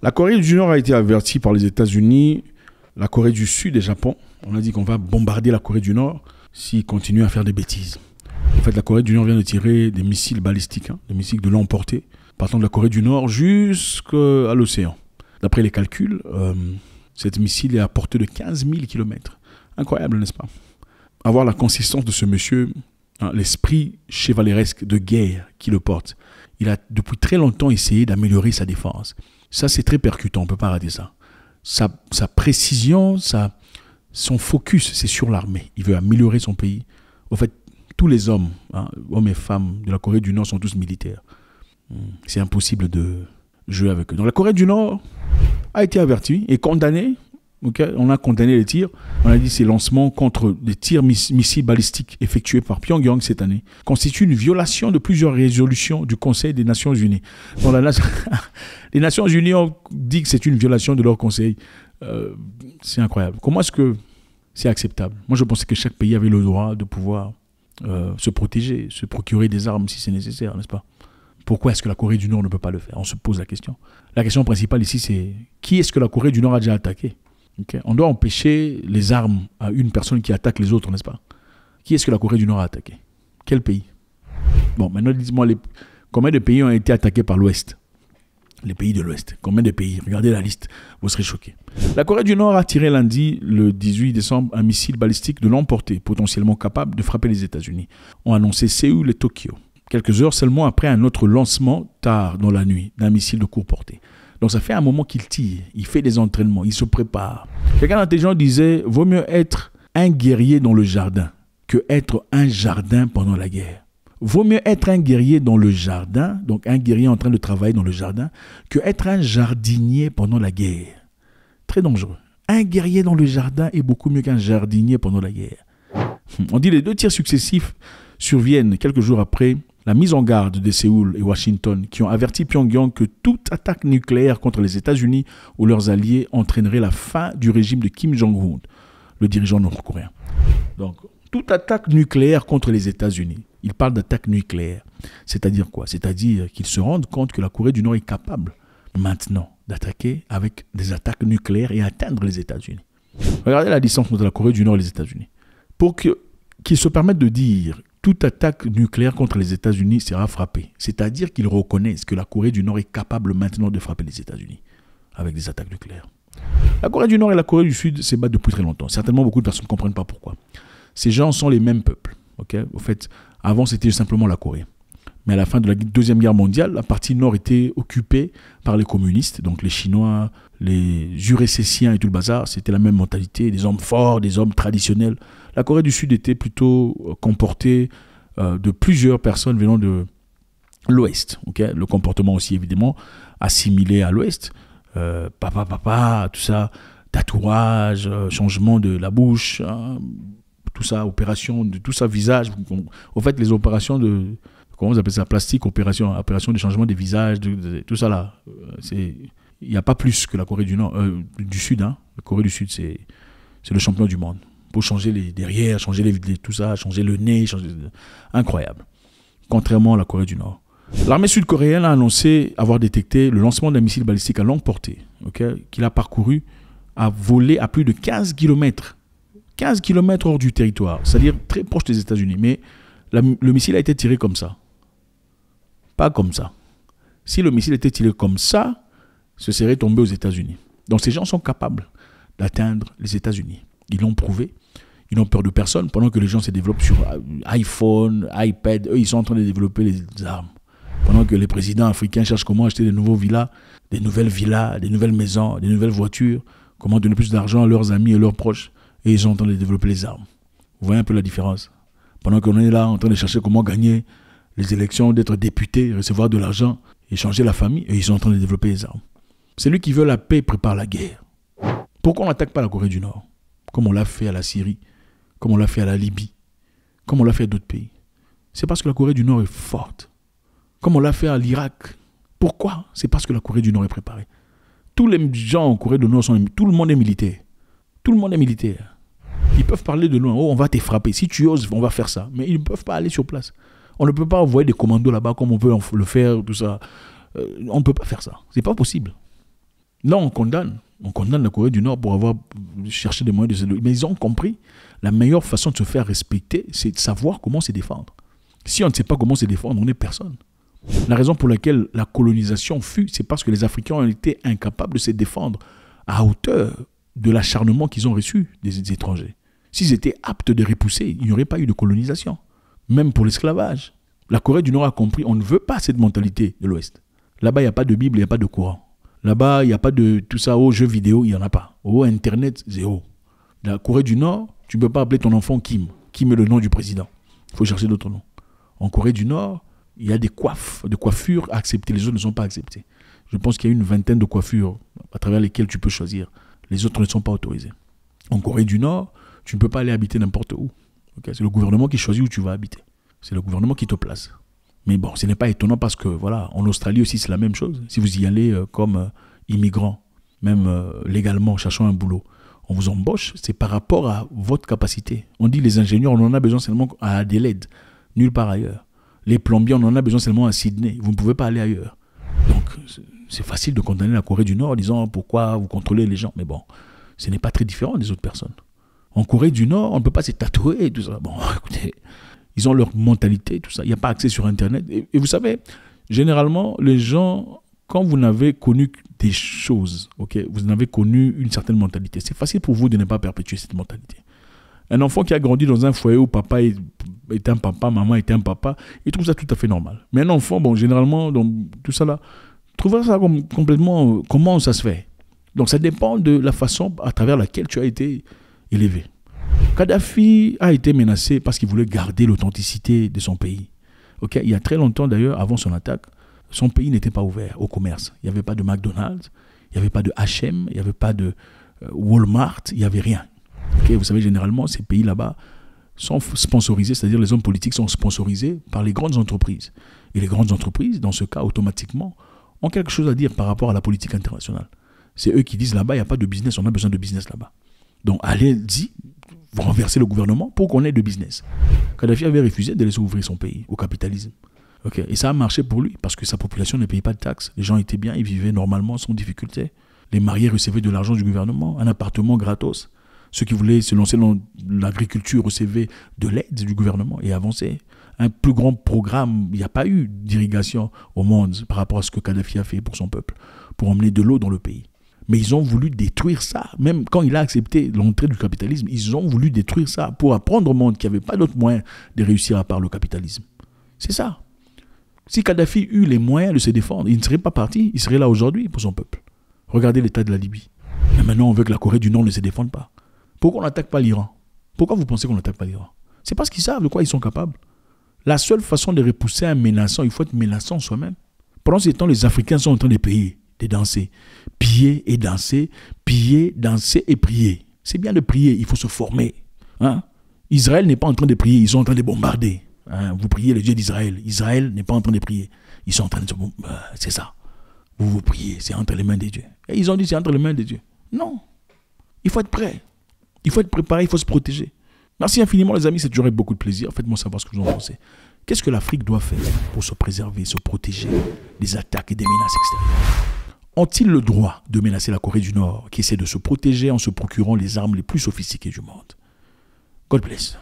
La Corée du Nord a été avertie par les États-Unis, la Corée du Sud et le Japon. On a dit qu'on va bombarder la Corée du Nord s'ils continuent à faire des bêtises. En fait, la Corée du Nord vient de tirer des missiles balistiques, hein, des missiles de longue portée, partant de la Corée du Nord jusqu'à l'océan. D'après les calculs, euh, cette missile est à portée de 15 000 km. Incroyable, n'est-ce pas Avoir la consistance de ce monsieur, hein, l'esprit chevaleresque de guerre qui le porte. Il a depuis très longtemps essayé d'améliorer sa défense. Ça, c'est très percutant, on ne peut pas rater ça. Sa, précision, son focus, c'est sur l'armée. Il veut améliorer son pays. En fait, tous les hommes, hein, hommes et femmes de la Corée du Nord sont tous militaires. Hmm. C'est impossible de jouer avec eux. Donc la Corée du Nord a été avertie et condamnée on a condamné les tirs. On a dit ces lancements contre des tirs missiles balistiques effectués par Pyongyang cette année constituent une violation de plusieurs résolutions du Conseil des Nations Unies. les Nations Unies ont dit que c'est une violation de leur Conseil. Euh, c'est incroyable. Comment est-ce que c'est acceptable Moi, je pensais que chaque pays avait le droit de pouvoir euh, se protéger, se procurer des armes si c'est nécessaire, n'est-ce pas pourquoi est-ce que la Corée du Nord ne peut pas le faire On se pose la question. La question principale ici, c'est qui est-ce que la Corée du Nord a déjà attaqué on doit empêcher les armes à une personne qui attaque les autres, n'est-ce pas Qui est-ce que la Corée du Nord a attaqué Quel pays Bon, maintenant, dites-moi, combien de pays ont été attaqués par l'Ouest Les pays de l'Ouest. Combien de pays Regardez la liste, vous serez choqués. La Corée du Nord a tiré lundi, le 18 décembre, un missile balistique de longue portée, potentiellement capable de frapper les États-Unis, ont annoncé Séoul et Tokyo, quelques heures seulement après un autre lancement tard dans la nuit d'un missile de courte portée. Donc ça fait un moment qu'il tire, il fait des entraînements, il se prépare. Quelqu'un d'intelligent disait, vaut mieux être un guerrier dans le jardin que être un jardin pendant la guerre. Vaut mieux être un guerrier dans le jardin, donc un guerrier en train de travailler dans le jardin, que être un jardinier pendant la guerre. Très dangereux. Un guerrier dans le jardin est beaucoup mieux qu'un jardinier pendant la guerre. Hum, on dit les deux tirs successifs surviennent quelques jours après la mise en garde de Séoul et Washington qui ont averti Pyongyang que toute attaque nucléaire contre les États-Unis ou leurs alliés entraînerait la fin du régime de Kim Jong-un, le dirigeant nord-coréen. Donc, toute attaque nucléaire contre les États-Unis. Il parle d'attaque nucléaire. C'est-à-dire quoi C'est-à-dire qu'ils se rendent compte que la Corée du Nord est capable maintenant d'attaquer avec des attaques nucléaires et atteindre les États-Unis. Regardez la distance entre la Corée du Nord et les États-Unis. Pour qu'ils se permettent de dire toute attaque nucléaire contre les États-Unis sera frappée. C'est-à-dire qu'ils reconnaissent que la Corée du Nord est capable maintenant de frapper les États-Unis avec des attaques nucléaires. La Corée du Nord et la Corée du Sud se battent depuis très longtemps. Certainement, beaucoup de personnes ne comprennent pas pourquoi. Ces gens sont les mêmes peuples. Au fait, avant, c'était simplement la Corée. Mais à la fin de la Deuxième Guerre mondiale, la partie nord était occupée par les communistes, donc les Chinois, les Jurécessiens et tout le bazar. C'était la même mentalité, des hommes forts, des hommes traditionnels. La Corée du Sud était plutôt euh, comportée euh, de plusieurs personnes venant de l'Ouest. Ok, le comportement aussi, évidemment, assimilé à l'Ouest. Euh, papa, papa, tout ça, tatouage, changement de la bouche, hein, tout ça, opération de tout ça, visage. Au fait, les opérations de comment vous appelez ça, plastique, opération, opération de changement des visages, de, tout ça là. Euh, il n'y a pas plus que la Corée du Nord, euh, du Sud. Hein. La Corée du Sud, c'est, c'est le champion du monde. Pour changer les derrière, changer les, tout ça, changer le nez, changer, incroyable. Contrairement à la Corée du Nord. L'armée sud-coréenne a annoncé avoir détecté le lancement d'un missile balistique à longue portée, qu'il a parcouru à voler à plus de 15 km. 15 km hors du territoire, c'est-à-dire très proche des États-Unis. Mais le missile a été tiré comme ça pas comme ça. Si le missile était tiré comme ça, ce serait tombé aux États-Unis. Donc ces gens sont capables d'atteindre les États-Unis. Ils l'ont prouvé. Ils n'ont peur de personne pendant que les gens se développent sur euh, iPhone, iPad. Eux, ils sont en train de développer les armes. Pendant que les présidents africains cherchent comment acheter des nouveaux villas, des nouvelles villas, des nouvelles maisons, des nouvelles voitures, comment donner plus d'argent à leurs amis et leurs proches. Et ils sont en train de développer les armes. Vous voyez un peu la différence Pendant qu'on est là en train de chercher comment gagner les élections, d'être député, recevoir de l'argent et changer la famille. Et ils sont en train de développer les armes. Celui qui veut la paix prépare la guerre. Pourquoi on n'attaque pas la Corée du Nord Comme on l'a fait à la Syrie, comme on l'a fait à la Libye, comme on l'a fait à d'autres pays. C'est parce que la Corée du Nord est forte. Comme on l'a fait à l'Irak. Pourquoi C'est parce que la Corée du Nord est préparée. Tous les gens en Corée du Nord sont... Tout le monde est militaire. Tout le monde est militaire. Ils peuvent parler de loin. Oh, on va te frapper. Si tu oses, on va faire ça. Mais ils ne peuvent pas aller sur place. On ne peut pas envoyer des commandos là-bas comme on veut le faire, tout ça. Euh, on ne peut pas faire ça. C'est pas possible. Là, on condamne. On condamne la Corée du Nord pour avoir cherché des moyens de se... Mais ils ont compris. La meilleure façon de se faire respecter, c'est de savoir comment se défendre. Si on ne sait pas comment se défendre, on n'est personne. La raison pour laquelle la colonisation fut, c'est parce que les Africains ont été incapables de se défendre à hauteur de l'acharnement qu'ils ont reçu des étrangers. S'ils étaient aptes de repousser, il n'y aurait pas eu de colonisation même pour l'esclavage. La Corée du Nord a compris, on ne veut pas cette mentalité de l'Ouest. Là-bas, il n'y a pas de Bible, il n'y a pas de Coran. Là-bas, il n'y a pas de tout ça, aux oh, jeux vidéo, il n'y en a pas. Oh, Internet, zéro. La Corée du Nord, tu ne peux pas appeler ton enfant Kim. Kim est le nom du président. Il faut chercher d'autres noms. En Corée du Nord, il y a des coiffes, des coiffures acceptées. Les autres ne sont pas acceptées. Je pense qu'il y a une vingtaine de coiffures à travers lesquelles tu peux choisir. Les autres ne sont pas autorisées. En Corée du Nord, tu ne peux pas aller habiter n'importe où c'est le gouvernement qui choisit où tu vas habiter. C'est le gouvernement qui te place. Mais bon, ce n'est pas étonnant parce que, voilà, en Australie aussi, c'est la même chose. Si vous y allez euh, comme euh, immigrant, même euh, légalement, cherchant un boulot, on vous embauche, c'est par rapport à votre capacité. On dit les ingénieurs, on en a besoin seulement à Adelaide, nulle part ailleurs. Les plombiers, on en a besoin seulement à Sydney. Vous ne pouvez pas aller ailleurs. Donc, c'est facile de condamner la Corée du Nord en disant pourquoi vous contrôlez les gens. Mais bon, ce n'est pas très différent des autres personnes. En Corée du Nord, on ne peut pas se tatouer et tout ça. Bon, écoutez, ils ont leur mentalité, tout ça. Il n'y a pas accès sur Internet. Et, vous savez, généralement, les gens, quand vous n'avez connu des choses, ok, vous n'avez connu une certaine mentalité, c'est facile pour vous de ne pas perpétuer cette mentalité. Un enfant qui a grandi dans un foyer où papa est, un papa, maman était un papa, il trouve ça tout à fait normal. Mais un enfant, bon, généralement, donc, tout ça là, trouvera ça complètement. Euh, comment ça se fait Donc ça dépend de la façon à travers laquelle tu as été élevé. Kadhafi a été menacé parce qu'il voulait garder l'authenticité de son pays. il y a très longtemps d'ailleurs, avant son attaque, son pays n'était pas ouvert au commerce. Il n'y avait pas de McDonald's, il n'y avait pas de HM, il n'y avait pas de euh, Walmart, il n'y avait rien. Vous savez, généralement, ces pays là-bas sont sponsorisés, c'est-à-dire les hommes politiques sont sponsorisés par les grandes entreprises. Et les grandes entreprises, dans ce cas, automatiquement, ont quelque chose à dire par rapport à la politique internationale. C'est eux qui disent là-bas, il n'y a pas de business, on a besoin de business là-bas. Donc allez dit, renverser le gouvernement pour qu'on ait de business. Kadhafi avait refusé de laisser ouvrir son pays au capitalisme. Et ça a marché pour lui parce que sa population ne payait pas de taxes. Les gens étaient bien, ils vivaient normalement sans difficulté. Les mariés recevaient de l'argent du gouvernement, un appartement gratos. Ceux qui voulaient se lancer dans l'agriculture recevaient de l'aide du gouvernement et avançaient. Un plus grand programme, il n'y a pas eu d'irrigation au monde par rapport à ce que Kadhafi a fait pour son peuple, pour emmener de l'eau dans le pays. Mais ils ont voulu détruire ça. Même quand il a accepté l'entrée du capitalisme, ils ont voulu détruire ça pour apprendre au monde qu'il n'y avait pas d'autre moyen de réussir à part le capitalisme. C'est ça. Si Kadhafi eut les moyens de se défendre, il ne serait pas parti, il serait là aujourd'hui pour son peuple. Regardez l'état de la Libye. Mais maintenant, on veut que la Corée du Nord ne se défende pas. Pourquoi on n'attaque pas l'Iran Pourquoi vous pensez qu'on n'attaque pas l'Iran C'est parce qu'ils savent de quoi ils sont capables. La seule façon de repousser un menaçant, il faut être menaçant soi-même. Pendant ces temps, les Africains sont en train de payer de danser. Prier et danser, prier, danser et prier. C'est bien de prier, il faut se former. Hein. Israël n'est pas en train de prier, ils sont en train de bombarder. Hein. Vous priez le Dieu d'Israël. Israël n'est pas en train de prier. Ils sont en train de... Euh, c'est ça. Vous vous priez, c'est entre les mains de Dieu. Et ils ont dit, c'est entre les mains de Dieu. Non. Il faut être prêt. Il faut être préparé, il faut se protéger. Merci infiniment les amis, c'est toujours beaucoup de plaisir. Faites-moi savoir ce que vous en pensez. Qu'est-ce que l'Afrique doit faire pour se préserver, se protéger des attaques et des menaces extérieures ont-ils le droit de menacer la Corée du Nord, qui essaie de se protéger en se procurant les armes les plus sophistiquées du monde God bless.